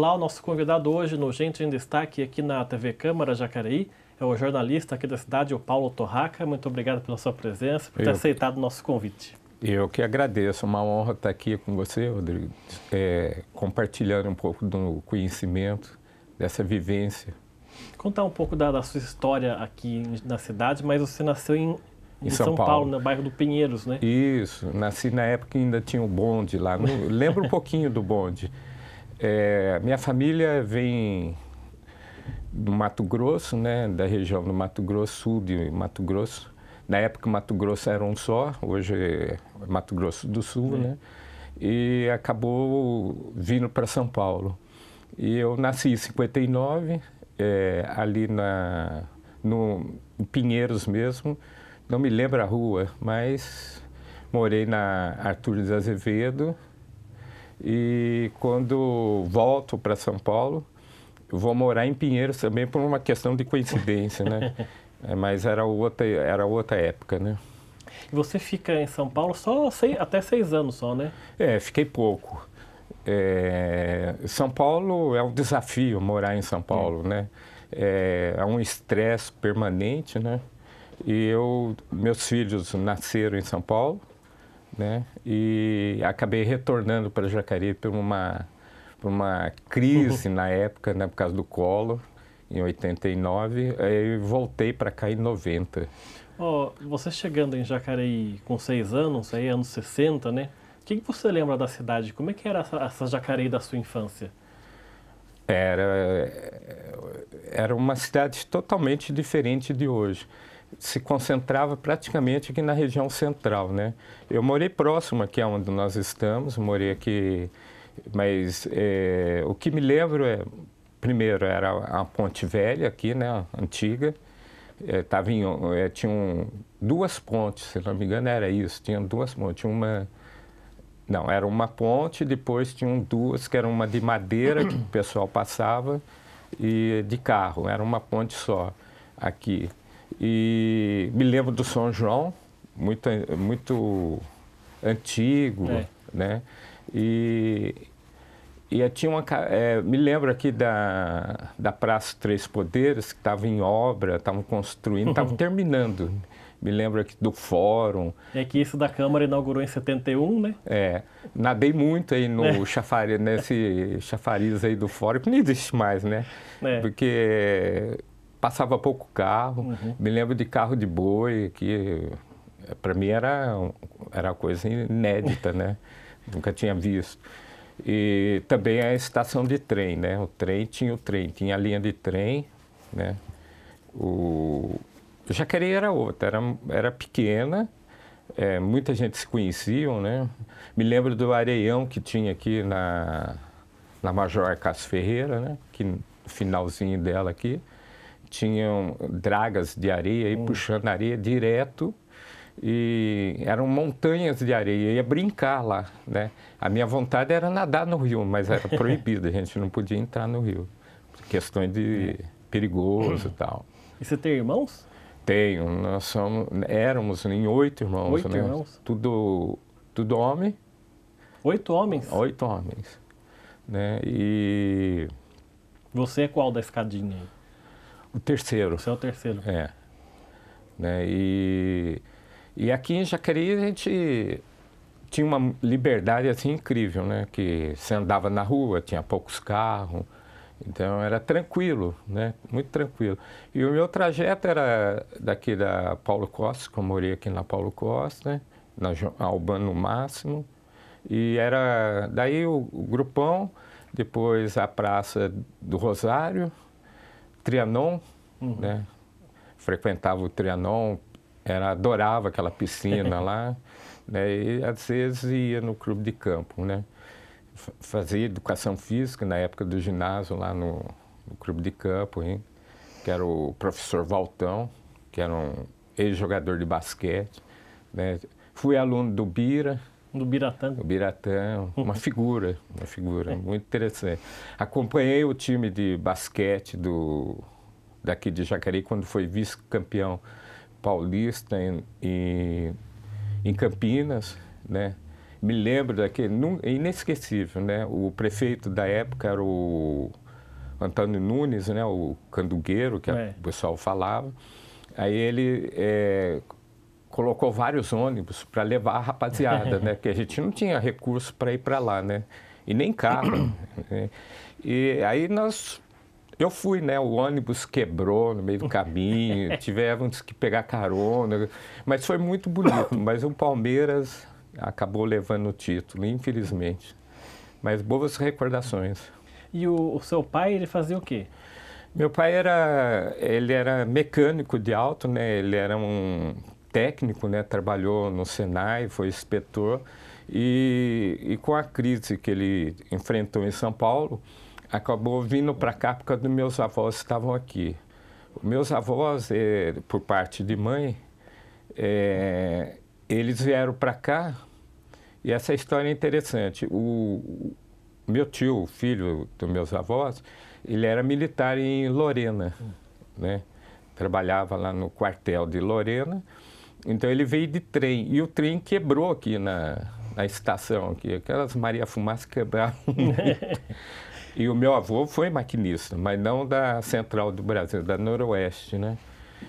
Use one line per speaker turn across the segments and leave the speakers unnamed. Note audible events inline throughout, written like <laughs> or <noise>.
Olá, o nosso convidado hoje no Gente em Destaque aqui na TV Câmara Jacareí é o jornalista aqui da cidade, o Paulo Torraca. Muito obrigado pela sua presença, por ter Eu...
aceitado o nosso convite. Eu que agradeço, uma honra estar aqui com você, Rodrigo, é, compartilhando um pouco do conhecimento, dessa vivência.
Contar um pouco da, da sua história aqui na cidade, mas você nasceu em em, em São, São Paulo. Paulo, no bairro do Pinheiros, né?
Isso, nasci na época que ainda tinha o bonde lá. lembro um pouquinho do bonde. É, minha família vem do Mato Grosso, né, da região do Mato Grosso, sul de Mato Grosso. Na época, Mato Grosso era um só, hoje é Mato Grosso do Sul, é. né? E acabou vindo para São Paulo. E eu nasci em 59, é, ali na, no, em Pinheiros mesmo. Não me lembro a rua, mas morei na Arthur de Azevedo, e quando volto para São Paulo, vou morar em Pinheiros também por uma questão de coincidência, né? <laughs> É, mas era outra, era outra época, né?
E você fica em São Paulo só seis, até seis anos só, né?
É, fiquei pouco. É, São Paulo é um desafio morar em São Paulo, é. né? É, é um estresse permanente, né? E eu, meus filhos nasceram em São Paulo, né? E acabei retornando para Jacareí por uma, por uma crise uhum. na época, né? Por causa do colo, em 89. Aí voltei para cá em 90.
Oh, você chegando em Jacareí com seis anos, aí anos 60, né? O que, que você lembra da cidade? Como é que era essa, essa Jacareí da sua infância?
Era, era uma cidade totalmente diferente de hoje se concentrava praticamente aqui na região central, né? Eu morei próximo aqui onde nós estamos, morei aqui, mas é, o que me lembro é, primeiro, era a ponte velha aqui, né, antiga, é, tava em, é, eh, tinham duas pontes, se não me engano era isso, tinha duas pontes, uma... Não, era uma ponte, depois tinham duas, que era uma de madeira, que o pessoal passava, e de carro, era uma ponte só aqui. E me lembro do São João, muito, muito antigo, é. né? E, e tinha uma, é, me lembro aqui da, da Praça Três Poderes, que estava em obra, estavam construindo, estavam <laughs> terminando. Me lembro aqui do fórum.
É que isso da Câmara inaugurou em 71, né?
É. Nadei muito aí no é. <laughs> chafariz, nesse chafariz aí do fórum, que não existe mais, né? É. Porque passava pouco carro. Uhum. Me lembro de carro de boi, que eh, para mim era, era uma coisa inédita, né? <laughs> Nunca tinha visto. E também a estação de trem, né? O trem tinha o trem, tinha a linha de trem, né? O Jacareí era outra, era, era pequena, é, muita gente se conhecia, né? Me lembro do areião que tinha aqui na, na Major Cássio Ferreira, né? Que finalzinho dela aqui tinham dragas de areia e hum. puxando areia direto e eram montanhas de areia, ia brincar lá, né? A minha vontade era nadar no rio, mas era <laughs> proibido, a gente não podia entrar no rio, questões de é. perigoso e tal. E você tem irmãos? Tenho, nós somos, éramos em oito irmãos, oito né? irmãos? Tudo, tudo homem.
Oito homens? Oito homens, né? E... Você é qual da escadinha aí? O terceiro. Você é o terceiro. É. Né?
E, e aqui em Jacareí a gente tinha uma liberdade assim incrível, né? Que você andava na rua, tinha poucos carros, então era tranquilo, né? Muito tranquilo. E o meu trajeto era daqui da Paulo Costa, que eu morei aqui na Paulo Costa, né? na Albano Máximo, e era daí o, o grupão, depois a Praça do Rosário, Trianon, uhum. né? Frequentava o Trianon, era, adorava aquela piscina <laughs> lá, né? E às vezes ia no clube de campo, né? Fazia educação física na época do ginásio lá no, no clube de campo, hein? que era o professor Valtão, que era um ex-jogador de basquete. Né? Fui aluno do Bira, do Biratã. O Biratã, uma <laughs> figura, uma figura é. muito interessante. Acompanhei o time de basquete do daqui de Jacareí quando foi vice-campeão paulista em, em, em, Campinas, né? Me lembro daquele, inesquecível, né? O prefeito da época era o Antônio Nunes, né? O candugueiro, que é. o pessoal falava. Aí ele é, colocou vários ônibus para levar a rapaziada, né? Porque a gente não tinha recurso para ir para lá, né? E nem carro. né? E aí nós eu fui, né? O ônibus quebrou no meio do caminho, <laughs> tivemos que pegar carona, mas foi muito bonito. Mas o Palmeiras acabou levando o título, infelizmente. Mas boas recordações. E o, o seu pai, ele fazia o quê? Meu pai era, ele era mecânico de alto, né? Ele era um técnico, né? trabalhou no Senai, foi inspetor, e, e com a crise que ele enfrentou em São Paulo, acabou vindo para cá porque dos meus avós estavam aqui. Meus avós, eh, por parte de mãe, eh, eles vieram para cá e essa história é interessante. O, o meu tio, o filho dos meus avós, ele era militar em Lorena, né? Trabalhava lá no quartel de Lorena então ele veio de trem e o trem quebrou aqui na, na estação, aqui. aquelas Maria Fumaça quebraram <laughs> e o meu avô foi maquinista, mas não da central do Brasil, da noroeste, né?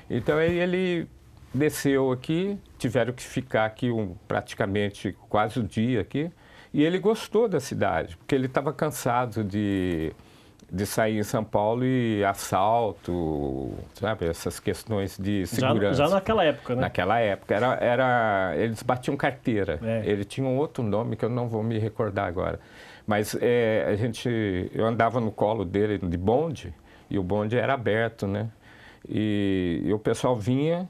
Então aí ele desceu aqui, tiveram que ficar aqui um, praticamente quase o um dia aqui, e ele gostou da cidade, porque ele estava cansado de de sair em São Paulo e assalto, sabe? Essas questões de segurança. Já, já
naquela época, né?
Naquela época. Era, era, eles batiam carteira. É. tinha um outro nome que eu não vou me recordar agora. Mas é, a gente, eu andava no colo dele de bonde e o bonde era aberto, né? E, e o pessoal vinha,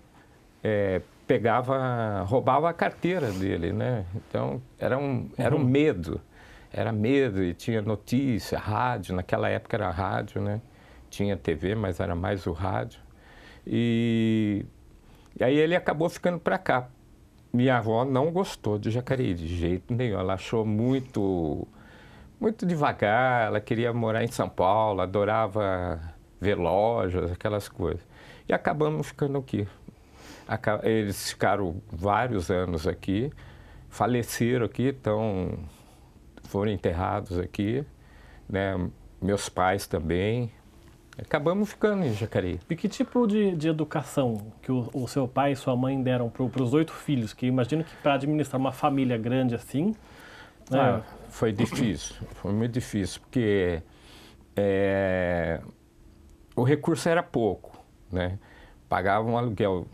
é, pegava, roubava a carteira dele, né? Então era um, era um uhum. medo era medo e tinha notícia, rádio, naquela época era rádio, né? Tinha TV, mas era mais o rádio. E, e aí ele acabou ficando para cá. Minha avó não gostou de Jacareí de jeito nenhum. Ela achou muito muito devagar, ela queria morar em São Paulo, adorava ver lojas, aquelas coisas. E acabamos ficando aqui. Eles ficaram vários anos aqui, faleceram aqui, então foram enterrados aqui, né? meus pais também.
Acabamos ficando em Jacareí. E que tipo de, de educação que o, o, seu pai e sua mãe deram para os oito filhos? Que imagino que para administrar uma família grande assim... Né? Ah, foi difícil,
foi muito difícil, porque é, o recurso era pouco, né? Pagava um aluguel,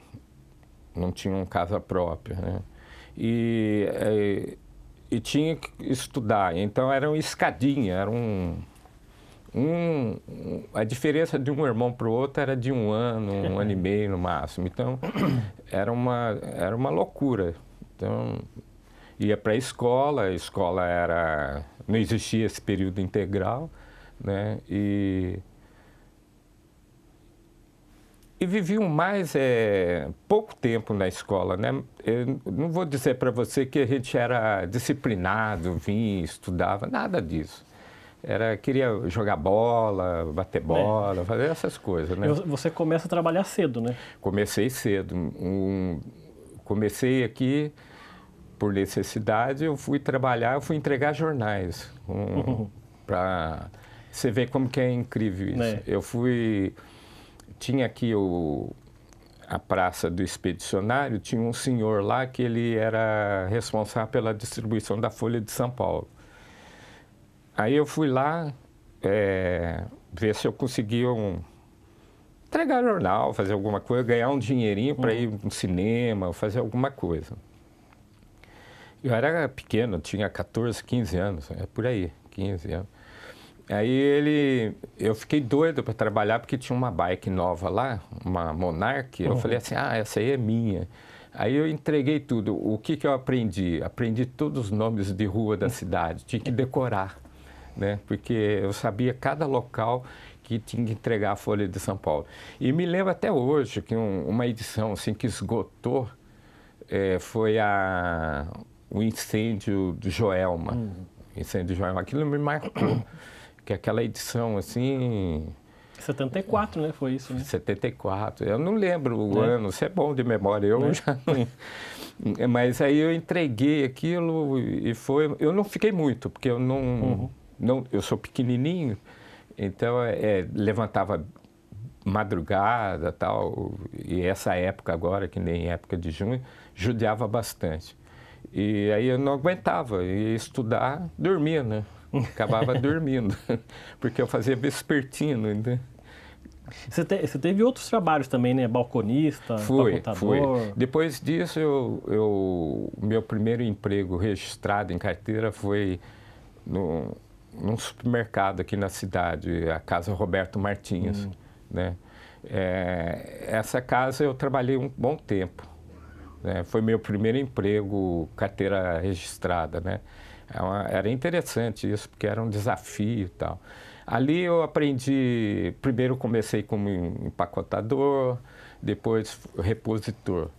não tinham casa própria, né? E... É, e tinha que estudar. Então era uma escadinha, era um, um a diferença de um irmão para o outro era de um ano, um ano e <laughs> meio no máximo. Então era uma era uma loucura. Então ia para a escola, a escola era não existia esse período integral, né? E e viviam mais é, pouco tempo na escola, né? Eu não vou dizer para você que a gente era disciplinado, vinha, estudava, nada disso. Era, queria jogar bola, bater é. bola, é. fazer essas coisas, né? você começa a trabalhar cedo, né? Comecei cedo. Um, comecei aqui por necessidade, eu fui trabalhar, eu fui entregar jornais. Um, uhum. para Você vê como que é incrível isso. É. Eu fui tinha aqui o, a Praça do Expedicionário, tinha um senhor lá que ele era responsável pela distribuição da Folha de São Paulo. Aí eu fui lá é, ver se eu conseguia um, entregar jornal, fazer alguma coisa, ganhar um dinheirinho para uhum. ir no cinema, fazer alguma coisa. Eu era pequeno, tinha 14, 15 anos, é por aí, 15 anos. Aí ele, eu fiquei doido para trabalhar porque tinha uma bike nova lá, uma Monarch. Uhum. Eu falei assim, ah, essa aí é minha. Aí eu entreguei tudo. O que, que eu aprendi? Aprendi todos os nomes de rua da cidade. Tinha que decorar, né? Porque eu sabia cada local que tinha que entregar a Folha de São Paulo. E me lembro até hoje que um, uma edição assim que esgotou é, foi a o incêndio do Joelma. Hum. Incêndio do Joelma. Aquilo me marcou que aquela edição assim. 74, né? Foi isso, né? 74. Eu não lembro o é. ano, você é bom de memória, eu é. já não... <laughs> Mas aí eu entreguei aquilo e foi... Eu não fiquei muito, porque eu não... Uhum. não eu sou pequenininho, então é, levantava madrugada tal, e essa época agora, que nem época de junho, judiava bastante. E aí eu não aguentava, ia estudar, dormia, né? acabava <laughs> dormindo, <laughs> porque eu fazia vespertino, entendeu?
Você, te, você, teve outros trabalhos também, né? Balconista, fui, fui.
Depois disso, eu, eu, meu primeiro emprego registrado em carteira foi no, num supermercado aqui na cidade, a Casa Roberto Martins, hum. né? É, essa casa eu trabalhei um bom tempo. Né? Foi meu primeiro emprego, carteira registrada, né? É era interessante isso, porque era um desafio e tal. Ali eu aprendi, primeiro comecei como empacotador, depois repositor.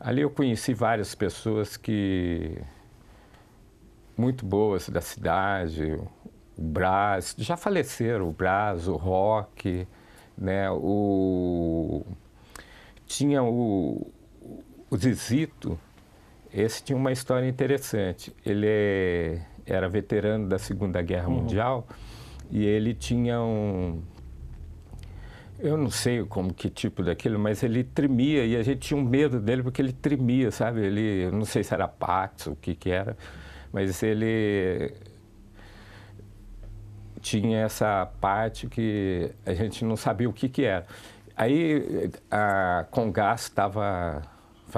Ali eu conheci várias pessoas que muito boas da cidade, o Brás, já faleceram, o Brás, o Rock, né, o tinha o, o Zizito, esse tinha uma história interessante. Ele é, era veterano da Segunda Guerra uhum. Mundial e ele tinha um eu não sei como que tipo daquilo, mas ele tremia e a gente tinha um medo dele porque ele tremia, sabe? Ele, eu não sei se era Pax ou o que que era, mas ele tinha essa parte que a gente não sabia o que que era. Aí a Congás estava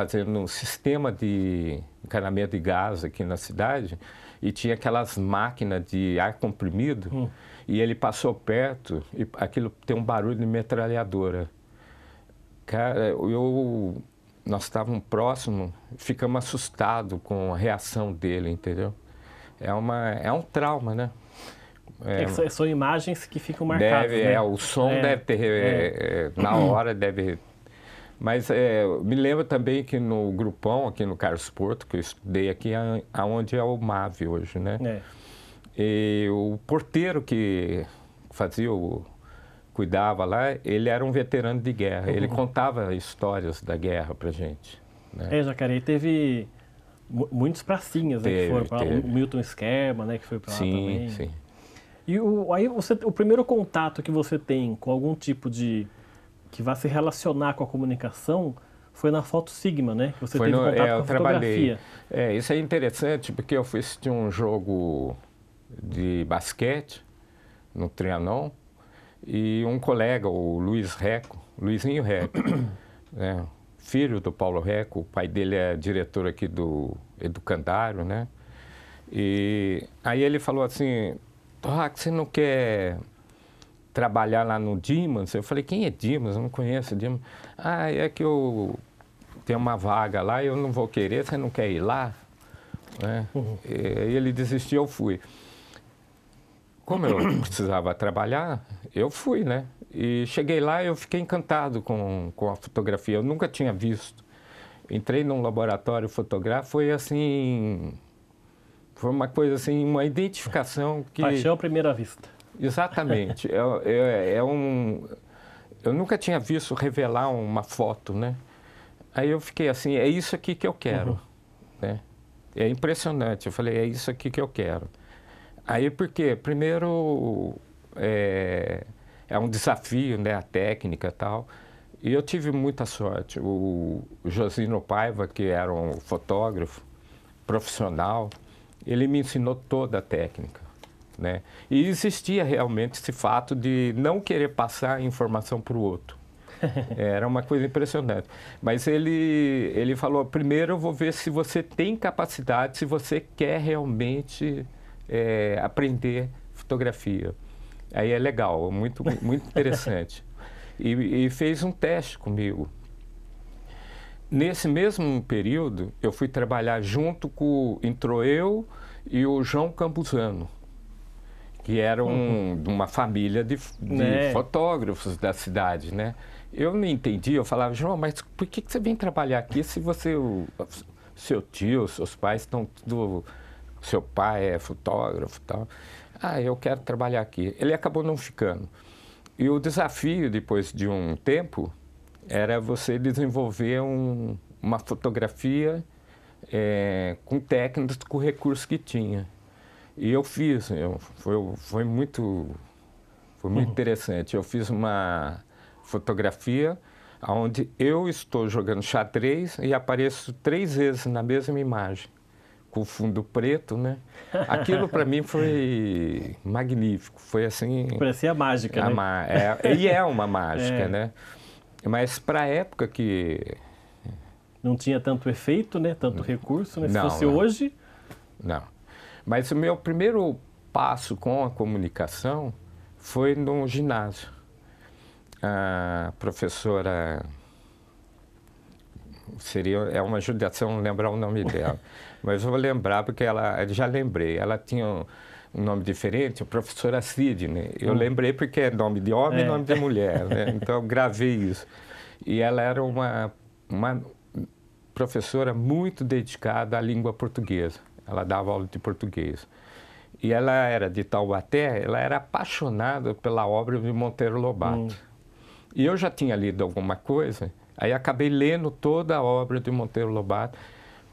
fazendo um sistema de encanamento de gás aqui na cidade e tinha aquelas máquinas de ar comprimido hum. e ele passou perto e aquilo tem um barulho de metralhadora. Cara, eu nós estávamos próximos, ficamos assustados com a reação dele, entendeu? É uma é um trauma, né? É, é,
são imagens que ficam marcadas. Deve, é, né? é, o som é, deve ter. É.
É, na uhum. hora deve mas é, me lembro também que no grupão, aqui no Carlos Porto, que eu estudei aqui, aonde é o MAV hoje, né? É. E o porteiro que fazia o cuidava lá, ele era um veterano de guerra. Uhum. Ele contava histórias da guerra pra gente.
Né? É, Jacareí teve muitos pracinhas né, teve, que foram lá. o Milton Skerma, né, que foi para lá sim, também. Sim, sim. E o, aí você, o primeiro contato que você tem com algum tipo de que vai se relacionar com a comunicação foi na foto Sigma, né? Você foi teve no, contato é, com a trabalhei.
É, isso é interessante porque eu fui assistir um jogo de basquete no Trianon e um colega, o Luiz Reco, Luizinho Reco, <coughs> né? filho do Paulo Reco, o pai dele é diretor aqui do Educandário, né? E aí ele falou assim, Torraco, você não quer trabalhar lá no Dimas. Eu falei, quem é Dimas? Eu não conheço Dimas. Ah, é que eu tenho uma vaga lá, eu não vou querer, você não quer ir lá? Né? Uhum. E, ele desistiu, eu fui. Como eu <coughs> precisava trabalhar, eu fui, né? E cheguei lá eu fiquei encantado com, com a fotografia. Eu nunca tinha visto. Entrei num laboratório fotográfico, foi assim... Foi uma coisa assim, uma identificação que... Paixão à primeira vista. Exatamente. É, é, é, um. Eu nunca tinha visto revelar uma foto, né? Aí eu fiquei assim, é isso aqui que eu quero, uhum. né? É impressionante. Eu falei, é isso aqui que eu quero. Aí por quê primeiro é, é um desafio, né? A técnica tal. E eu tive muita sorte. O Josino Paiva, que era um fotógrafo profissional, ele me ensinou toda a técnica. Né? E existia realmente esse fato de não querer passar informação para o outro. <laughs> Era uma coisa impressionante. Mas ele, ele falou: primeiro eu vou ver se você tem capacidade, se você quer realmente é, aprender fotografia. Aí é legal, muito, muito interessante. <laughs> E, e fez um teste comigo. Nesse mesmo período, eu fui trabalhar junto com. Entrou eu e o João Campuzano que era uhum. de uma família de, de né. fotógrafos da cidade, né? Eu não entendi, eu falava, João, mas por que, que você vem trabalhar aqui se você, o, seu tio, seus pais estão tudo, seu pai é fotógrafo e tal? Ah, eu quero trabalhar aqui. Ele acabou não ficando. E o desafio, depois de um tempo, era você desenvolver um, uma fotografia é, com técnicas, com recursos que tinha. E eu fiz, eu, foi, foi muito, foi muito uhum. interessante. Eu fiz uma fotografia onde eu estou jogando xadrez e apareço três vezes na mesma imagem, com o fundo preto, né? Aquilo para mim <laughs> foi magnífico, foi assim... Parecia mágica, né? é, e é uma <laughs> mágica, é. né? Mas para a época que... Não tinha tanto efeito, né? Tanto hum. recurso, né? Se não, fosse não. hoje... Não. Mas o meu primeiro passo com a comunicação foi no ginásio. A professora seria é uma judiação lembrar o nome dela, <laughs> mas eu vou lembrar porque ela já lembrei. Ela tinha um, nome diferente, a professora Sidney. Eu hum. lembrei porque é nome de homem, é. nome de mulher, né? <laughs> então eu gravei isso. E ela era uma, uma professora muito dedicada à língua portuguesa. Ela dava aula de português. E ela era de Taubaté, ela era apaixonada pela obra de Monteiro Lobato. Hum. E eu já tinha lido alguma coisa, aí acabei lendo toda a obra de Monteiro Lobato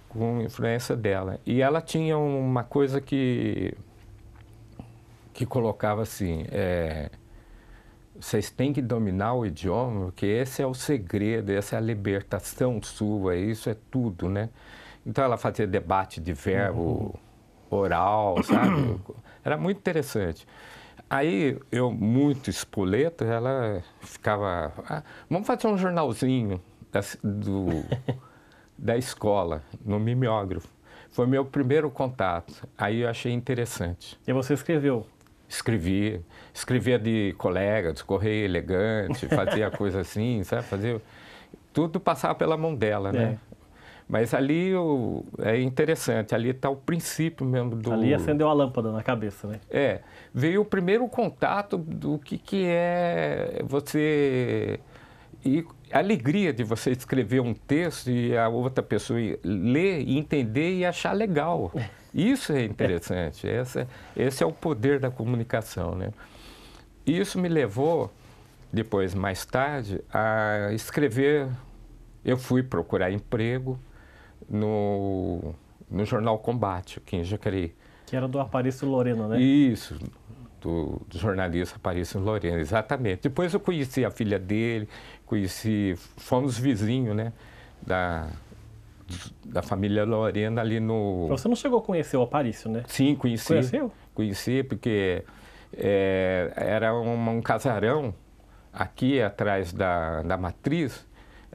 com influência dela. E ela tinha uma coisa que que colocava assim, é, vocês têm que dominar o idioma, porque esse é o segredo, essa é a libertação sua, isso é tudo, né? Então ela fazia debate de verbo uhum. oral, sabe? Era muito interessante. Aí eu, muito espoleto, ela ficava. Ah, vamos fazer um jornalzinho da, do, da escola, no mimeógrafo. Foi meu primeiro contato. Aí eu achei interessante. E você escreveu? Escrevi. Escrevia de colega, de correio elegante, fazia coisa assim, sabe? Fazia tudo passava pela mão dela, né? é. né? Mas ali o, é interessante, ali está o princípio mesmo do. Ali acendeu
a lâmpada na cabeça, né?
É. Veio o primeiro contato do que, que é você. E a alegria de você escrever um texto e a outra pessoa ler e entender e achar legal. É. Isso é interessante. É. Essa, esse é o poder da comunicação, né? Isso me levou, depois, mais tarde, a escrever. Eu fui procurar emprego, no, no jornal Combate, aqui em Jacareí. Que era do Aparício Lorena, né? Isso, do, do jornalista Aparício Lorena, exatamente. Depois eu conheci a filha dele, conheci, fomos vizinhos, né, da, da família Lorena ali no...
Você não chegou a conhecer o Aparício, né?
Sim, conheci. Conheceu? Conheci, porque é, era um, um casarão aqui atrás da, da matriz,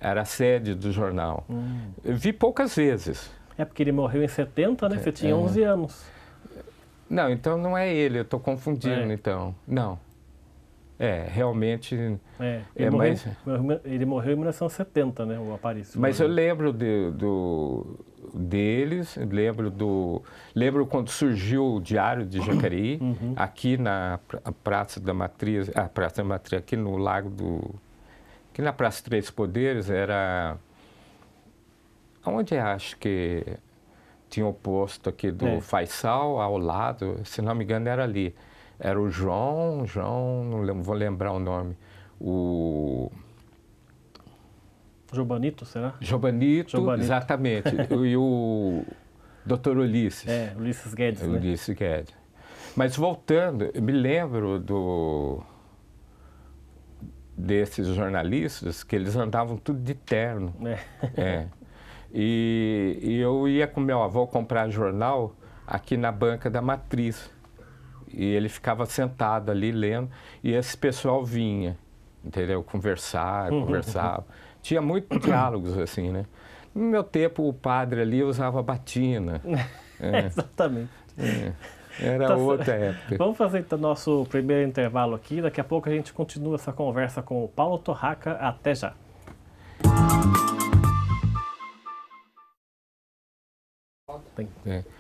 era a sede do jornal. Hum. Vi poucas vezes. É porque ele morreu em 70, né? É, Você tinha é. 11 anos. Não, então não é ele, eu estou confundindo, é. então. Não. É, realmente. É, ele, é, morreu,
mas... ele morreu em 1970, né? O Aparício. Mas morreu. eu
lembro de, do, deles, lembro do. Lembro quando surgiu o Diário de Jacareí, uhum. aqui na Praça da Matriz, a ah, Praça da Matriz, aqui no Lago do Aqui na Praça Três Poderes era. Onde acho que tinha o posto aqui do é. Faisal, ao lado, se não me engano era ali. Era o João, João, não lembro, vou lembrar o nome. O.
Jobanito, será? Jobanito, Jobanito. exatamente. <laughs>
e o Dr. Ulisses. É, Ulisses Guedes. É, né? Ulisses né? Guedes. Mas voltando, eu me lembro do desses jornalistas que eles andavam tudo de terno. É. é. E, e, eu ia com meu avô comprar jornal aqui na banca da matriz. E ele ficava sentado ali lendo e esse pessoal vinha, entendeu? Conversar, uhum. conversava. Tinha muitos diálogos assim, né? No meu tempo, o padre ali usava batina. <laughs> é.
Exatamente.
É. Era tá outra certo. época. Vamos
fazer então nosso primeiro intervalo aqui. Daqui a pouco a gente continua essa conversa com o Paulo Torraca. Até já. É.